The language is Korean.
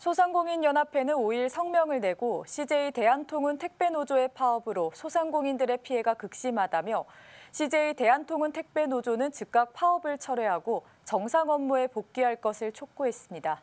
소상공인연합회는 5일 성명을 내고 CJ 대한통운 택배노조의 파업으로 소상공인들의 피해가 극심하다며 CJ 대한통운 택배노조는 즉각 파업을 철회하고 정상 업무에 복귀할 것을 촉구했습니다.